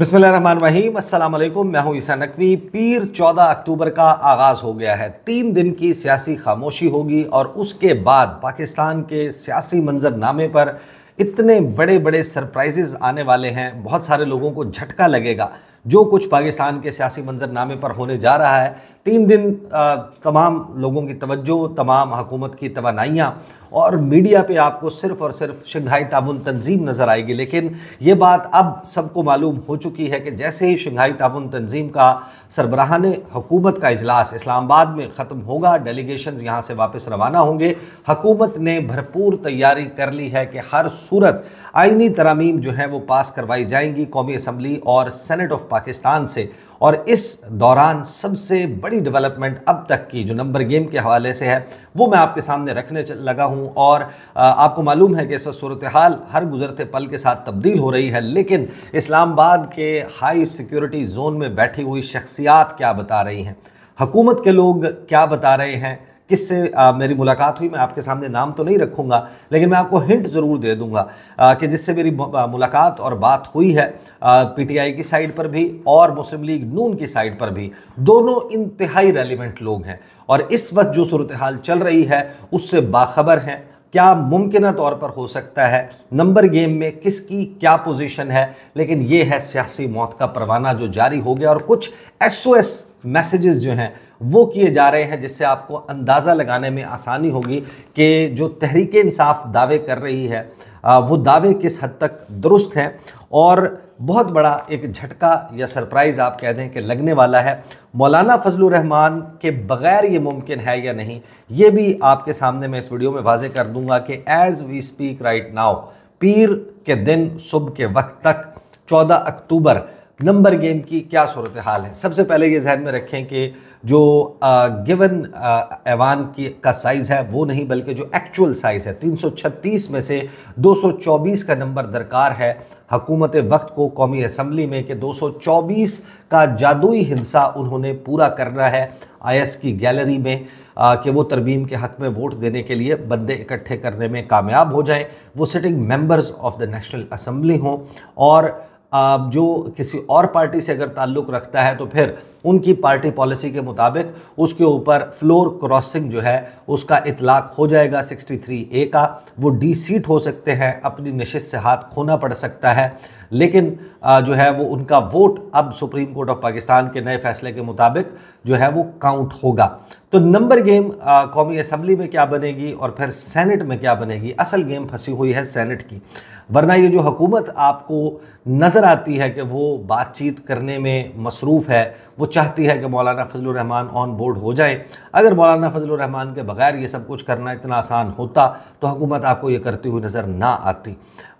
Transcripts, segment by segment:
बिसमिल अल्लाम मैं हूं ईसा नकवी पीर 14 अक्टूबर का आगाज़ हो गया है तीन दिन की सियासी खामोशी होगी और उसके बाद पाकिस्तान के सियासी मंजरनामे पर इतने बड़े बड़े सरप्राइजेज आने वाले हैं बहुत सारे लोगों को झटका लगेगा जो कुछ पाकिस्तान के सियासी मंजरनामे पर होने जा रहा है तीन दिन तमाम लोगों की तवज्जो तमाम हकूमत की तोानाइयाँ और मीडिया पे आपको सिर्फ और सिर्फ शंघाई ताबन तंजीम नज़र आएगी लेकिन ये बात अब सबको मालूम हो चुकी है कि जैसे ही शंघाई ताबन तंजीम का सरबराहान हकूमत का अजलास इस्लामाबाद में ख़त्म होगा डेलीगेशन यहाँ से वापस रवाना होंगे हकूमत ने भरपूर तैयारी कर ली है कि हर सूरत आइनी तरामीम जो है वो पास करवाई जाएंगी कौमी असम्बली और सेनेट ऑफ पाकिस्तान से और इस दौरान सबसे बड़ी डेवलपमेंट अब तक की जो नंबर गेम के हवाले से है वो मैं आपके सामने रखने लगा हूँ और आपको मालूम है कि इस वक्त सूरत हाल हर गुजरते पल के साथ तब्दील हो रही है लेकिन इस्लामाबाद के हाई सिक्योरिटी जोन में बैठी हुई शख्सियात क्या बता रही हैं हकूमत के लोग क्या बता रहे हैं किससे मेरी मुलाकात हुई मैं आपके सामने नाम तो नहीं रखूँगा लेकिन मैं आपको हिंट ज़रूर दे दूँगा कि जिससे मेरी मुलाकात और बात हुई है पीटीआई की साइड पर भी और मुस्लिम लीग नून की साइड पर भी दोनों इंतहाई रेलिवेंट लोग हैं और इस वक्त जो सूरत हाल चल रही है उससे बाखबर हैं क्या मुमकिन तौर पर हो सकता है नंबर गेम में किसकी क्या पोजीशन है लेकिन ये है सियासी मौत का परवाना जो जारी हो गया और कुछ एस मैसेजेस जो हैं वो किए जा रहे हैं जिससे आपको अंदाज़ा लगाने में आसानी होगी कि जो तहरीक इंसाफ दावे कर रही है वो दावे किस हद तक दुरुस्त हैं और बहुत बड़ा एक झटका या सरप्राइज़ आप कह दें कि लगने वाला है मौलाना फजल रहमान के बग़ैर ये मुमकिन है या नहीं ये भी आपके सामने मैं इस वीडियो में वाजे कर दूंगा कि as we speak right now पीर के दिन सुबह के वक्त तक 14 अक्टूबर नंबर गेम की क्या सूरत हाल है सबसे पहले ये जहन में रखें कि जो गिवन ऐवान की का साइज़ है वो नहीं बल्कि जो एक्चुअल साइज़ है 336 में से 224 का नंबर दरकार है हकूमत वक्त को कौमी असम्बली में कि 224 का जादुई हिंसा उन्होंने पूरा करना है आईएस की गैलरी में कि वो तरमीम के हक़ में वोट देने के लिए बंदे इकट्ठे करने में कामयाब हो जाएं वो sitting members of the national assembly हों और जो किसी और पार्टी से अगर ताल्लुक़ रखता है तो फिर उनकी पार्टी पॉलिसी के मुताबिक उसके ऊपर फ्लोर क्रॉसिंग जो है उसका इतलाक हो जाएगा 63 ए का वो डी सीट हो सकते हैं अपनी नशिश से हाथ खोना पड़ सकता है लेकिन जो है वो उनका वोट अब सुप्रीम कोर्ट ऑफ पाकिस्तान के नए फैसले के मुताबिक जो है वो काउंट होगा तो नंबर गेम कौमी असम्बली में क्या बनेगी और फिर सेनेट में क्या बनेगी असल गेम फंसी हुई है सेनेट की वरना ये जो हकूमत आपको नज़र आती है कि वो बातचीत करने में मसरूफ़ है वो चाहती है कि मौलाना फजलरहमान ऑन बोर्ड हो जाए अगर मौलाना फजलरहमान के बग़ैर ये सब कुछ करना इतना आसान होता तो हुकूमत आपको ये करती हुई नज़र ना आती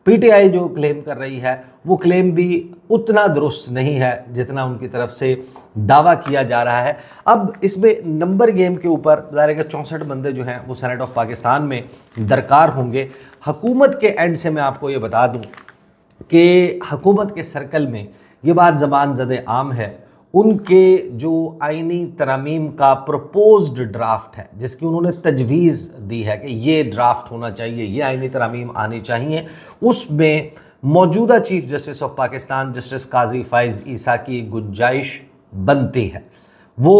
पीटीआई जो क्लेम कर रही है वो क्लेम भी उतना दुरुस्त नहीं है जितना उनकी तरफ से दावा किया जा रहा है अब इसमें नंबर गेम के ऊपर ज़ाहिर है चौंसठ बंदे जो हैं वो सेनेट ऑफ पाकिस्तान में दरकार होंगे हकूमत के एंड से मैं आपको ये बता दूँ कि हकूमत के सर्कल में ये बात जबान जद आम है उनके जो आइनी तरामीम का प्रपोज्ड ड्राफ्ट है जिसकी उन्होंने तजवीज़ दी है कि ये ड्राफ्ट होना चाहिए ये आइनी तरामीम आनी चाहिए उसमें मौजूदा chief justice of Pakistan justice Qazi Faez Isa की गुंजाइश बनती है वो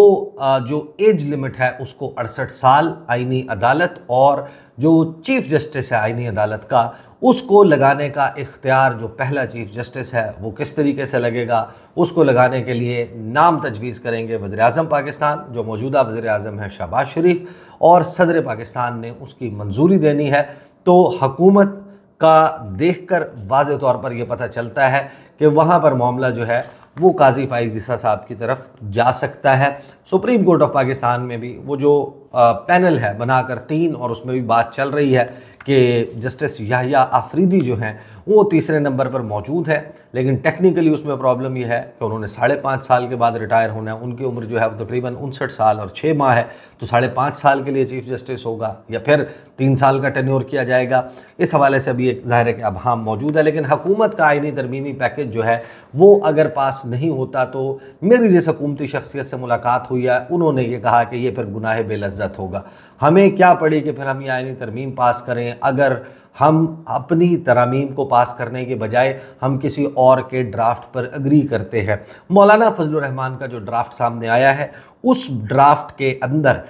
जो एज लिमिट है उसको अड़सठ साल आइनी अदालत और जो चीफ जस्टिस है आइनी अदालत का उसको लगाने का इख्तियार जो पहला चीफ जस्टिस है वो किस तरीके से लगेगा उसको लगाने के लिए नाम तजवीज़ करेंगे वजे अजम पाकिस्तान जो मौजूदा वज़र अजम है शहबाज शरीफ और सदर पाकिस्तान ने उसकी मंजूरी देनी है तो हकूमत का देख कर वाज तौर पर यह पता चलता है कि वहाँ पर मामला जो है वो काजी फाइज ईसा साहब की तरफ जा सकता है सुप्रीम कोर्ट ऑफ पाकिस्तान में भी वो जो पैनल है बनाकर तीन और उसमें भी बात चल रही है कि जस्टिस याहिया आफरीदी जो हैं वो तीसरे नंबर पर मौजूद है लेकिन टेक्निकली उसमें प्रॉब्लम यह है कि उन्होंने साढ़े पाँच साल के बाद रिटायर होना है उनकी उम्र जो है वो तकरीबन उनसठ साल और छः माह है तो साढ़े पाँच साल के लिए चीफ जस्टिस होगा या फिर तीन साल का टेन्योर किया जाएगा इस हवाले से अभी एक ज़ाहिर है कि अभाम हाँ मौजूद है लेकिन हकूमत का आइनी तरमीमी पैकेज जो है वो अगर पास नहीं होता तो मेरी जिस हकूमती शख्सियत से मुलाकात हुई है उन्होंने ये कहा कि ये फिर गुनाह बेलज़त होगा हमें क्या पड़ी कि फिर हम ये आइनी तरमीम पास करें अगर हम अपनी तरामीम को पास करने के बजाय हम किसी और के ड्राफ्ट पर अग्री करते हैं मौलाना फजलरहमान का जो ड्राफ्ट सामने आया है उस ड्राफ्ट के अंदर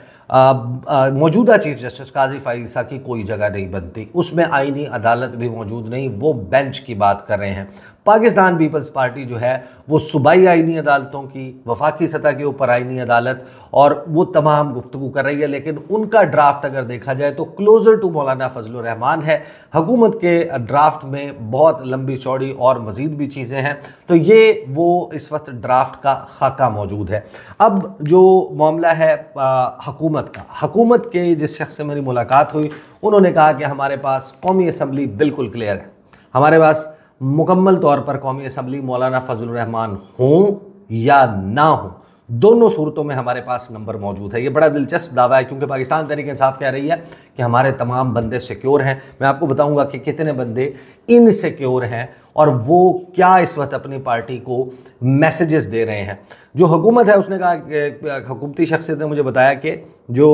मौजूदा चीफ जस्टिस काजी फाइसा की कोई जगह नहीं बनती उसमें आइनी अदालत भी मौजूद नहीं वो बेंच की बात कर रहे हैं पाकिस्तान पीपल्स पार्टी जो है वो सूबाई आइनी अदालतों की वफाकी सतह के ऊपर आइनी अदालत और वो तमाम गुफ्तु कर रही है लेकिन उनका ड्राफ्ट अगर देखा जाए तो क्लोज़र टू मौलाना फजल रहमान है हकूमत के ड्राफ्ट में बहुत लंबी चौड़ी और मज़ीद भी चीज़ें हैं तो ये वो इस वक्त ड्राफ्ट का खाका मौजूद है अब जो मामला है हकूमत का हकूमत के जिस शख्स से मेरी मुलाकात हुई उन्होंने कहा कि हमारे पास कौमी असम्बली बिल्कुल क्लियर है हमारे पास मुकम्मल तौर पर कौमी असम्बली मौलाना फजलरहमान हों या ना हों दोनों सूरतों में हमारे पास नंबर मौजूद है ये बड़ा दिलचस्प दावा है क्योंकि पाकिस्तान तरीके इंसाफ कह रही है कि हमारे तमाम बंदे सिक्योर हैं मैं आपको बताऊंगा कि कितने बंदे इनसिक्योर हैं और वो क्या इस वक्त अपनी पार्टी को मैसेजेस दे रहे हैं जो हुकूमत है उसने कहा हुकूमती शख्सियत ने मुझे बताया कि जो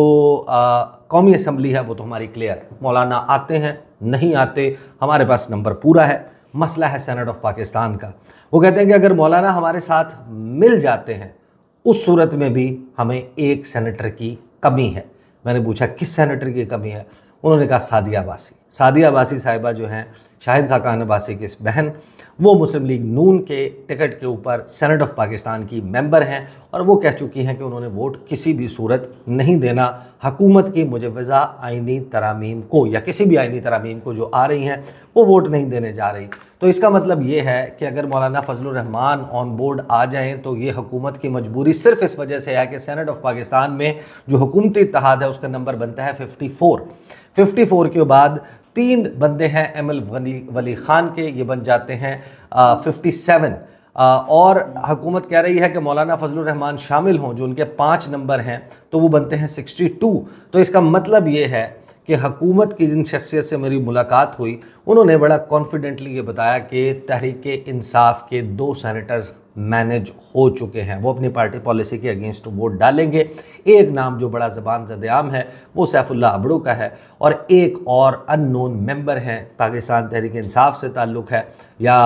कौमी असम्बली है वो तो हमारी क्लियर मौलाना आते हैं नहीं आते हमारे पास नंबर पूरा है मसला है सेनेट ऑफ पाकिस्तान का वो कहते हैं कि अगर मौलाना हमारे साथ मिल जाते हैं उस सूरत में भी हमें एक सेनेटर की कमी है मैंने पूछा किस सेनेटर की कमी है उन्होंने कहा सादिया बासी सादिया अब्बासी साहिबा जो हैं शाहिद खाकान अब्बासी की बहन वो मुस्लिम लीग नून के टिकट के ऊपर सेनेट ऑफ पाकिस्तान की मेंबर हैं और वो कह चुकी हैं कि उन्होंने वोट किसी भी सूरत नहीं देना हकूमत की मुजवज़ा आइनी तरामीम को या किसी भी आइनी तरामीम को जो आ रही हैं वो वोट नहीं देने जा रही तो इसका मतलब ये है कि अगर मौलाना फजलरहमान ऑन बोर्ड आ जाएँ तो ये हुकूमत की मजबूरी सिर्फ इस वजह से है कि सैनट ऑफ पाकिस्तान में जो हुकूमती इतिहाद है उसका नंबर बनता है फिफ्टी फ़ोर फिफ्टी फ़ोर के बाद तीन बंदे हैं एम एल वली वली ख़ान के ये बन जाते हैं फिफ्टी सेवन और हुकूमत कह रही है कि मौलाना फजल रहमान शामिल हों जो उनके पाँच नंबर हैं तो वो बनते हैं सिक्सटी टू तो इसका मतलब ये है कि हकूमत की जिन शख्सियत से मेरी मुलाकात हुई उन्होंने बड़ा कॉन्फिडेंटली ये बताया कि तहरीक इंसाफ के दो सैनिटर्स मैनेज हो चुके हैं वो अपनी पार्टी पॉलिसी के अगेंस्ट वोट डालेंगे एक नाम जो बड़ा ज़बान जदयाम है वो सैफुल्ला अबड़ू का है और एक और अननोन मेंबर हैं पाकिस्तान तहरीक इंसाफ से ताल्लुक़ है या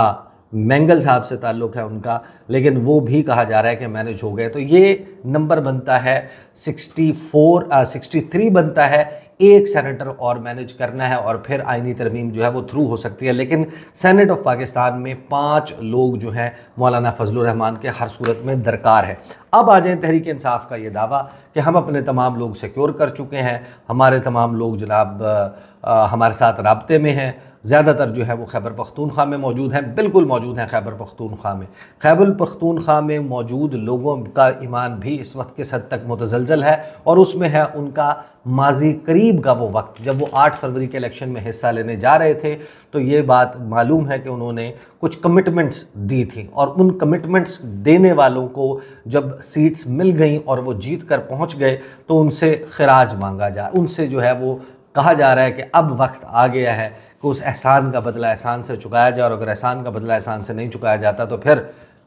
मैंगल साहब से ताल्लुक़ है उनका लेकिन वो भी कहा जा रहा है कि मैनेज हो गए तो ये नंबर बनता है 64 सिक्सटी थ्री बनता है एक सेनेटर और मैनेज करना है और फिर आइनी तरमीम जो है वो थ्रू हो सकती है लेकिन सेनेट ऑफ पाकिस्तान में पाँच लोग जो हैं मौलाना रहमान के हर सूरत में दरकार है अब आ जाए तहरीक इंसाफ का ये दावा कि हम अपने तमाम लोग सिक्योर कर चुके हैं हमारे तमाम लोग जनाब हमारे साथ रबते में हैं ज़्यादातर जो है वो खैबर पख्तूनख्वा में मौजूद हैं बिल्कुल मौजूद हैं खैबर पख्तूनख्वा में खैबर पख्तूनख्वा में मौजूद लोगों का ईमान भी इस वक्त के हद तक मुतजलजल है और उसमें है उनका माजी करीब का वो वक्त जब वो आठ फरवरी के इलेक्शन में हिस्सा लेने जा रहे थे तो ये बात मालूम है कि उन्होंने कुछ कमिटमेंट्स दी थी और उन कमिटमेंट्स देने वालों को जब सीट्स मिल गई और वो जीत कर पहुँच गए तो उनसे खराज मांगा जा उनसे जो है वो कहा जा रहा है कि अब वक्त आ गया है कि उस एहसान का बदला एहसान से चुकाया जाए और अगर एहसान का बदला एहसान से नहीं चुकाया जाता तो फिर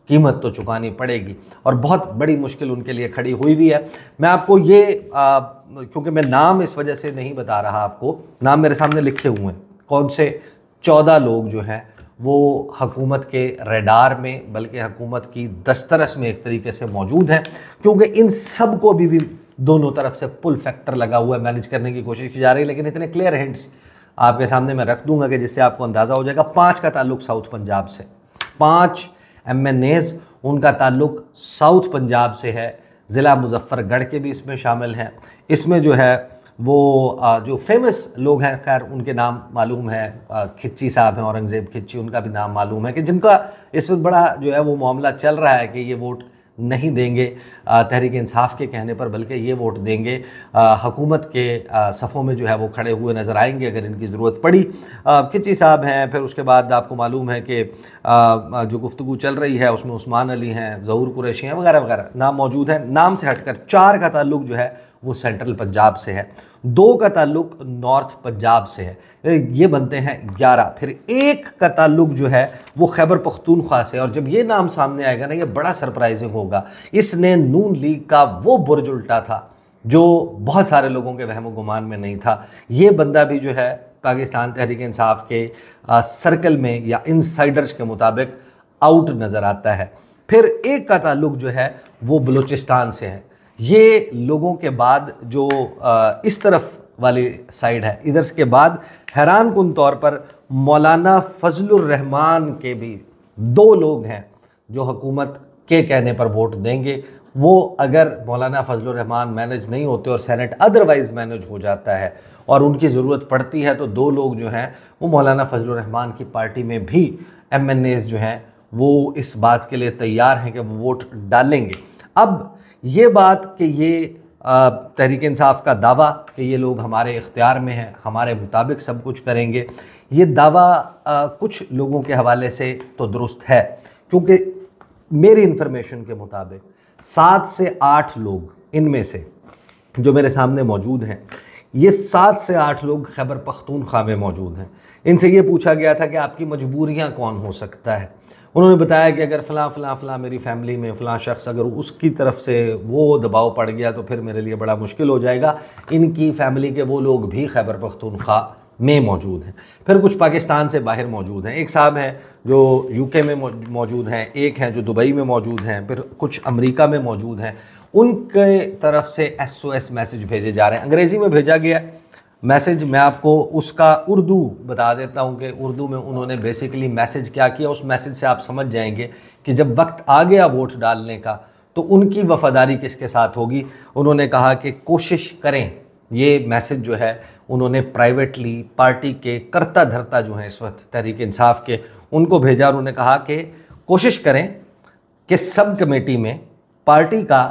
कीमत तो चुकानी पड़ेगी और बहुत बड़ी मुश्किल उनके लिए खड़ी हुई भी है मैं आपको ये क्योंकि मैं नाम इस वजह से नहीं बता रहा आपको नाम मेरे सामने लिखे हुए हैं कौन से चौदह लोग जो हैं वो हकूमत के रेडार में बल्कि हकूमत की दस्तरस में एक तरीके से मौजूद हैं क्योंकि इन सब को अभी भी दोनों तरफ से पुल फैक्टर लगा हुआ है मैनेज करने की कोशिश की जा रही है लेकिन इतने क्लियर हिंट्स आपके सामने मैं रख दूंगा कि जिससे आपको अंदाज़ा हो जाएगा पाँच का ताल्लुक साउथ पंजाब से पाँच एम एन एज उनका ताल्लुक साउथ पंजाब से है ज़िला मुजफ्फ़रगढ़ के भी इसमें शामिल हैं इसमें जो है वो जो फेमस लोग हैं खैर उनके नाम मालूम है खिच्ची साहब हैं औरंगज़ेब खिच्ची उनका भी नाम मालूम है कि जिनका इस वक्त बड़ा जो है वो मामला चल रहा है कि ये वोट नहीं देंगे तहरीक इंसाफ के कहने पर बल्कि ये वोट देंगे हकूमत के सफ़ों में जो है वो खड़े हुए नज़र आएंगे अगर इनकी ज़रूरत पड़ी खिची साहब हैं फिर उसके बाद आपको मालूम है कि जो गुफ्तु चल रही है उसमें उस्मान अली हैं जहूर कुरैशी हैं वगैरह वगैरह नाम मौजूद हैं नाम से हटकर चार का ताल्लुक जो है वो सेंट्रल पंजाब से है दो का ताल्लुक नॉर्थ पंजाब से है ये बनते हैं ग्यारह फिर एक का ताल्लुक जो है वो खैबर पख्तूनख्वा से और जब ये नाम सामने आएगा ना ये बड़ा सरप्राइजिंग होगा इसने नून लीग का वो बुरज उल्टा था जो बहुत सारे लोगों के वहम गुमान में नहीं था ये बंदा भी जो है पाकिस्तान तहरीक इंसाफ के सर्कल में या इनसाइडर्स के मुताबिक आउट नज़र आता है फिर एक का ताल्लुक जो है वो बलूचिस्तान से है ये लोगों के बाद जो इस तरफ वाली साइड है इधर के बाद हैरान कन तौर पर मौलाना फजलरहमान के भी दो लोग हैं जो हुकूमत के कहने पर वोट देंगे वो अगर मौलाना फजलरहमान मैनेज नहीं होते और सेनेट अदरवाइज़ मैनेज हो जाता है और उनकी ज़रूरत पड़ती है तो दो लोग जो हैं वो मौलाना फजलरहमान की पार्टी में भी एम जो हैं वो इस बात के लिए तैयार हैं कि वो वोट डालेंगे अब ये बात कि ये तहरीक इंसाफ का दावा कि ये लोग हमारे इख्तियार में हैं हमारे मुताबिक सब कुछ करेंगे ये दावा आ, कुछ लोगों के हवाले से तो दुरुस्त है क्योंकि मेरी इन्फॉर्मेशन के मुताबिक सात से आठ लोग इनमें से जो मेरे सामने मौजूद हैं ये सात से आठ लोग खैबर पख्तूनख्वा में मौजूद हैं इनसे ये पूछा गया था कि आपकी मजबूरियां कौन हो सकता है उन्होंने बताया कि अगर फ़लाँ फ़लाँ फ़लाँ मेरी फैमिली में फ़लाँ शख्स अगर उसकी तरफ से वो दबाव पड़ गया तो फिर मेरे लिए बड़ा मुश्किल हो जाएगा इनकी फैमिली के वो लोग भी खैबर पख्तूनख्वा में मौजूद हैं फिर कुछ पाकिस्तान से बाहर मौजूद हैं एक साहब हैं जो यूके में मौजूद हैं एक हैं जो दुबई में मौजूद हैं फिर कुछ अमेरिका में मौजूद हैं उनके तरफ से एस ओ एस मैसेज भेजे जा रहे हैं अंग्रेज़ी में भेजा गया है मैसेज मैं आपको उसका उर्दू बता देता हूँ कि उर्दू में उन्होंने बेसिकली मैसेज क्या किया उस मैसेज से आप समझ जाएंगे कि जब वक्त आ गया वोट डालने का तो उनकी वफादारी किसके साथ होगी उन्होंने कहा कि कोशिश करें ये मैसेज जो है उन्होंने प्राइवेटली पार्टी के करता धरता जो हैं इस वक्त तहरीक इंसाफ के उनको भेजा और उन्होंने कहा कि कोशिश करें कि सब कमेटी में पार्टी का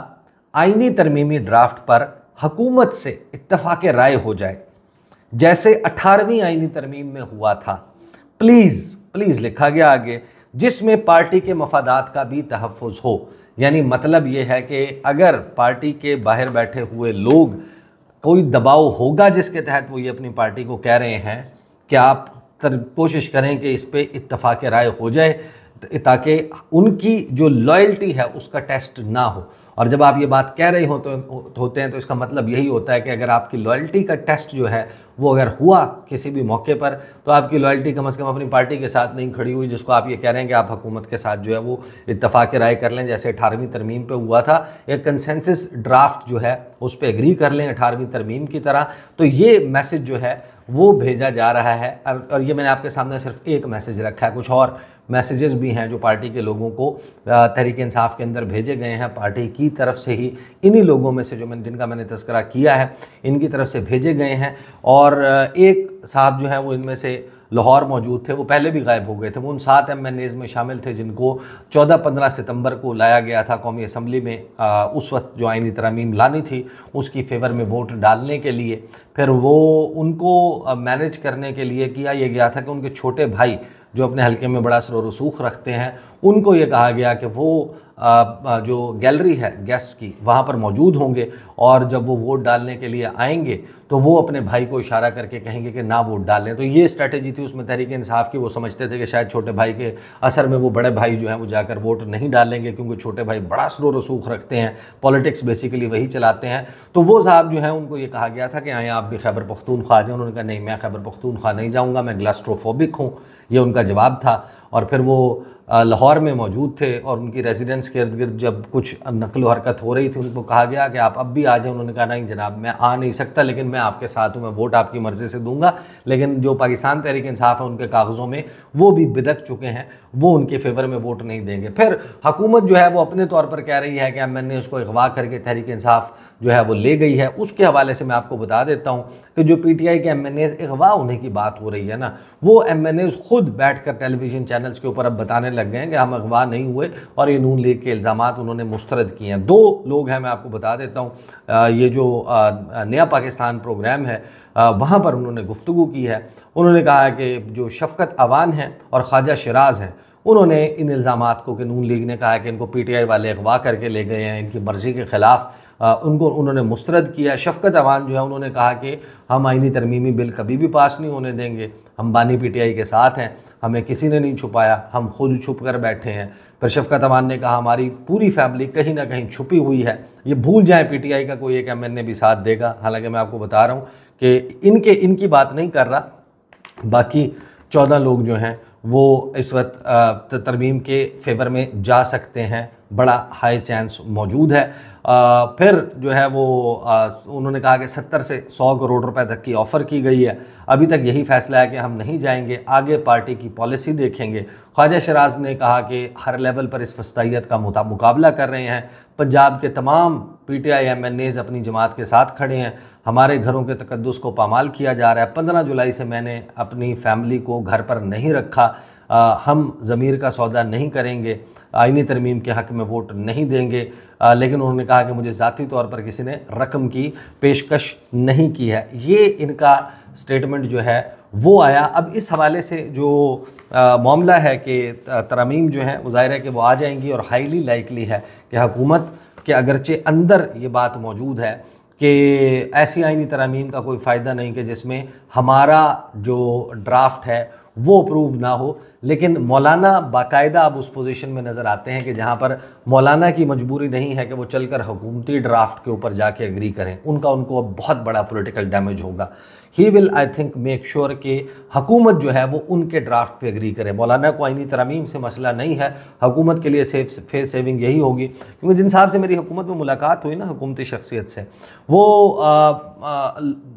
आइनी तरमीमी ड्राफ्ट पर हकूमत से इतफाक़ राय हो जाए जैसे अठारहवीं आईनी तरमीम में हुआ था प्लीज़ प्लीज़ लिखा गया आगे जिसमें पार्टी के मफादात का भी तहफ़ हो यानी मतलब ये है कि अगर पार्टी के बाहर बैठे हुए लोग कोई दबाव होगा जिसके तहत वो ये अपनी पार्टी को कह रहे हैं कि आप कोशिश करें कि इस पर इतफाक़ राय हो जाए ताकि उनकी जो लॉयल्टी है उसका टेस्ट ना हो और जब आप ये बात कह रहे हो तो होते हैं तो इसका मतलब यही होता है कि अगर आपकी लॉयल्टी का टेस्ट जो है वो अगर हुआ किसी भी मौके पर तो आपकी लॉयल्टी कम अज़ कम अपनी पार्टी के साथ नहीं खड़ी हुई जिसको आप ये कह रहे हैं कि आप हुकूमत के साथ जो है वो इतफाक़ राय कर लें जैसे अठारहवीं तरमीम पर हुआ था एक कंसेंसिस ड्राफ्ट जो है उस पर एग्री कर लें अठारहवीं तरमीम की तरह तो ये मैसेज जो है वो भेजा जा रहा है और ये मैंने आपके सामने सिर्फ एक मैसेज रखा है कुछ और मैसेजेस भी हैं जो पार्टी के लोगों को तहरीक इंसाफ के अंदर भेजे गए हैं पार्टी की तरफ से ही इन्हीं लोगों में से जो मैंने जिनका मैंने तस्करा किया है इनकी तरफ से भेजे गए हैं और एक साहब जो हैं वो इनमें से लाहौर मौजूद थे वो पहले भी गायब हो गए थे वो उन सात एम एन एज़ में शामिल थे जिनको 14-15 सितंबर को लाया गया था कौमी असम्बली में आ, उस वक्त जो आइनी तरमीम लानी थी उसकी फेवर में वोट डालने के लिए फिर वो उनको मैनेज करने के लिए किया ये गया था कि उनके छोटे भाई जो अपने हलके में बड़ा सर रसूख रखते हैं उनको ये कहा गया कि वो जो गैलरी है गेस्ट की वहाँ पर मौजूद होंगे और जब वो वोट डालने के लिए आएंगे तो वो अपने भाई को इशारा करके कहेंगे कि ना वोट डालें तो ये स्ट्रैटेजी थी उसमें तहरीक इंसाफ की वो समझते थे कि शायद छोटे भाई के असर में वो बड़े भाई जो हैं वो जाकर वोट नहीं डालेंगे क्योंकि छोटे भाई बड़ा स्लो रसूख रखते हैं पॉलिटिक्स बेसिकली वही चलाते हैं तो वो साहब जो हैं उनको ये कहा गया था कि आएँ आप भी खैबर पख्तूनख्वा जाएँ उन्होंने कहा नहीं मैं खैबर पख्तूनख्वा नहीं जाऊँगा मैं ग्लास्ट्रोफोबिक हूँ ये उनका जवाब था और फिर वो लाहौर में मौजूद थे और उनकी रेजिडेंस के इर्द गिर्द जब कुछ नकल हरकत हो रही थी उनको कहा गया कि आप अब भी आ जाए उन्होंने कहा नहीं जनाब मैं आ नहीं सकता लेकिन मैं आपके साथ हूँ मैं वोट आपकी मर्ज़ी से दूंगा लेकिन जो पाकिस्तान तहरीक इंसाफ है उनके कागज़ों में वो भी बिदक चुके हैं वो उनके फेवर में वोट नहीं देंगे फिर हुकूमत जो है वो अपने तौर पर कह रही है कि मैंने उसको अगवा करके तहरीक इंसाफ जो है वो ले गई है उसके हवाले से मैं आपको बता देता हूँ कि जो आई के एम एन एज अगवा होने की बात हो रही है ना वो एम एन एज खुद बैठ कर टेलीविजन चैनल्स के ऊपर अब बताने लग गए हैं कि हम अगवा नहीं हुए और ये नून लीग के इल्ज़ाम उन्होंने मुस्तरद किए हैं दो लोग हैं मैं आपको बता देता हूँ ये जो नया पाकिस्तान प्रोग्राम है वहाँ पर उन्होंने गुफ्तु की है उन्होंने कहा कि जो शफकत अवान हैं और ख्वाजा शराज हैं उन्होंने इन इल्ज़ाम को कि नून लीग ने कहा है कि इनको पीटीआई वाले अगवा करके ले गए हैं इनकी मर्ज़ी के ख़िलाफ़ उनको उन्होंने मुस्रद किया शफकत अवान जो है उन्होंने कहा कि हम आइनी तरमीमी बिल कभी भी पास नहीं होने देंगे हम बानी पीटीआई के साथ हैं हमें किसी ने नहीं छुपाया हम खुद छुप कर बैठे हैं पर शफकत अवान ने कहा हमारी पूरी फैमिली कहीं ना कहीं छुपी हुई है ये भूल टी पीटीआई का कोई एक एम ने भी साथ देगा हालांकि मैं आपको बता रहा हूँ कि इनके इनकी बात नहीं कर रहा बाकी चौदह लोग जो हैं वो इस वक्त तरमीम के फेवर में जा सकते हैं बड़ा हाई चांस मौजूद है आ, फिर जो है वो आ, उन्होंने कहा कि 70 से 100 करोड़ रुपए तक की ऑफ़र की गई है अभी तक यही फैसला है कि हम नहीं जाएंगे आगे पार्टी की पॉलिसी देखेंगे ख्वाजा शराज ने कहा कि हर लेवल पर इस फस्तियत का मुकाबला कर रहे हैं पंजाब के तमाम P T I MNAs अपनी जमात के साथ खड़े हैं हमारे घरों के तकदस को पामाल किया जा रहा है पंद्रह जुलाई से मैंने अपनी फैमिली को घर पर नहीं रखा आ, हम ज़मीर का सौदा नहीं करेंगे आइनी तरमीम के हक़ में वोट नहीं देंगे आ, लेकिन उन्होंने कहा कि मुझे ज़ाती तौर पर किसी ने रकम की पेशकश नहीं की है ये इनका स्टेटमेंट जो है वो आया अब इस हवाले से जो मामला है कि तरमीम जो है वो ज़ाहिर है कि वो आ जाएंगी और हाईली लाइकली है कि हुकूमत के अगरचे अंदर ये बात मौजूद है कि ऐसी आइनी तरामीम का कोई फ़ायदा नहीं कि जिसमें हमारा जो ड्राफ्ट है वो अप्रूव ना हो लेकिन मौलाना बाकायदा अब उस पोजीशन में नज़र आते हैं कि जहाँ पर मौलाना की मजबूरी नहीं है कि वो चलकर हुकूमती ड्राफ्ट के ऊपर जाके एग्री करें उनका उनको अब बहुत बड़ा पॉलिटिकल डैमेज होगा he will I think make sure कि हकूमत जो है वो उनके ड्राफ्ट पे एग्री करें मौलाना को आइनी तरमीम से मसला नहीं है हकूमत के लिए सेफ फेस सेविंग यही होगी क्योंकि जिन साहब से मेरी हुकूमत में मुलाकात हुई ना हुकूमती शख्सियत से वो आ, आ,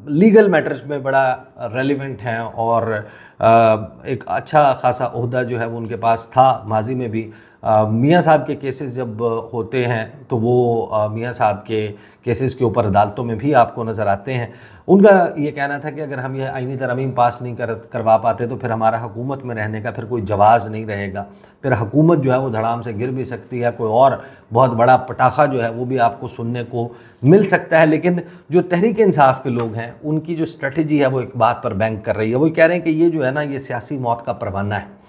लीगल मैटर्स में बड़ा रेलिवेंट हैं और आ, एक अच्छा खासा अहदा जो है वो उनके पास था माजी में भी मियाँ साहब के केसेस जब होते हैं तो वो मियाँ साहब के केसेस के ऊपर अदालतों में भी आपको नज़र आते हैं उनका ये कहना था कि अगर हम ये आइनी तरमीम पास नहीं कर करवा पाते तो फिर हमारा हुकूमत में रहने का फिर कोई जवाज़ नहीं रहेगा फिर हुकूमत जो है वो धड़ाम से गिर भी सकती है कोई और बहुत बड़ा पटाखा जो है वो भी आपको सुनने को मिल सकता है लेकिन जो तहरीक इंसाफ के लोग हैं उनकी जो स्ट्रेटजी है वो एक बात पर बैंक कर रही है वो कह रहे हैं कि ये जो है ना ये सियासी मौत का परवाना है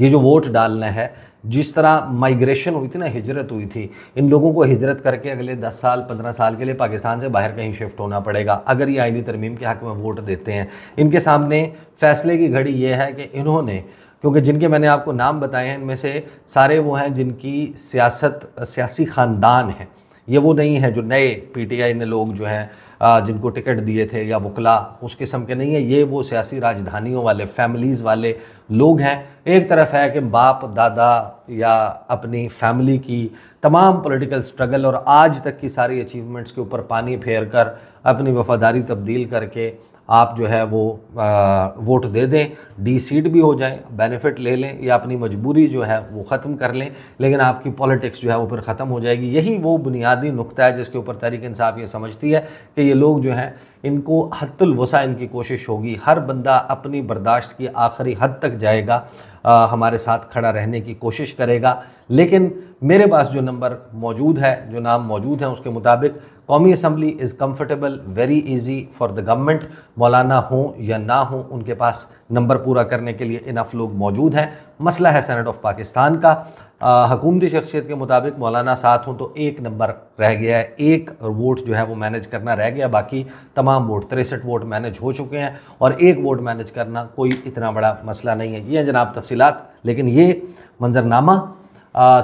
ये जो वोट डालना है जिस तरह माइग्रेशन हुई थी ना हिजरत हुई थी इन लोगों को हिजरत करके अगले 10 साल 15 साल के लिए पाकिस्तान से बाहर कहीं शिफ्ट होना पड़ेगा अगर ये आईनी तरमीम के हक़ में वोट देते हैं इनके सामने फ़ैसले की घड़ी ये है कि इन्होंने क्योंकि जिनके मैंने आपको नाम बताए हैं इनमें से सारे वो हैं जिनकी सियासत सियासी ख़ानदान है ये वो नहीं है जो नए पी टी आई ने लोग जो हैं जिनको टिकट दिए थे या वकला उस किस्म के नहीं है ये वो सियासी राजधानियों वाले फैमिलीज़ वाले लोग हैं एक तरफ है कि बाप दादा या अपनी फैमिली की तमाम पॉलिटिकल स्ट्रगल और आज तक की सारी अचीवमेंट्स के ऊपर पानी फेर कर अपनी वफादारी तब्दील करके आप जो है वो आ, वोट दे दें डी सीट भी हो जाए बेनिफिट ले लें या अपनी मजबूरी जो है वो ख़त्म कर लें लेकिन आपकी पॉलिटिक्स जो है वो फिर ख़त्म हो जाएगी यही वो बुनियादी नुकता है जिसके ऊपर तहरीक इंसाफ ये समझती है कि ये लोग जो हैं इनको हतुलवसा इनकी कोशिश होगी हर बंदा अपनी बर्दाश्त की आखिरी हद तक जाएगा आ, हमारे साथ खड़ा रहने की कोशिश करेगा लेकिन मेरे पास जो नंबर मौजूद है जो नाम मौजूद हैं उसके मुताबिक कौमी assembly is comfortable very easy for the government मौलाना हों या ना हों उनके पास नंबर पूरा करने के लिए इनफ लोग मौजूद हैं मसला है सेनेट ऑफ पाकिस्तान का हकूमती शख्सियत के मुताबिक मौलाना साथ हूँ तो एक नंबर रह गया है एक वोट जो है वो मैनेज करना रह गया बाकी तमाम वोट तिरसठ वोट मैनेज हो चुके हैं और एक वोट मैनेज करना कोई इतना बड़ा मसला नहीं है ये जनाब तफसीत लेकिन ये मंजरनामा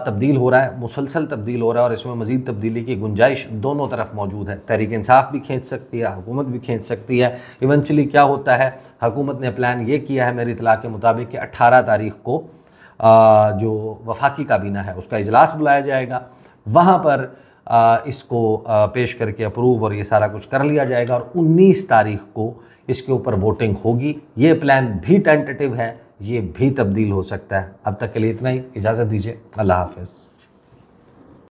तब्दील हो रहा है मुसलसल तब्दील हो रहा है और इसमें मज़ीद तब्दीली की गुंजाइश दोनों तरफ मौजूद है तहरीक इंसाफ भी खींच सकती है हुकूमत भी खींच सकती है इवेंचुअली क्या होता है हकूमत ने प्लान ये किया है मेरी इतला के मुताबिक कि अट्ठारह तारीख को जो वफाकी काबीना है उसका इजलास बुलाया जाएगा वहाँ पर इसको पेश करके अप्रूव और ये सारा कुछ कर लिया जाएगा और 19 तारीख को इसके ऊपर वोटिंग होगी ये प्लान भी टेंटेटिव है ये भी तब्दील हो सकता है अब तक के लिए इतना ही इजाज़त दीजिए अल्लाह हाफिज़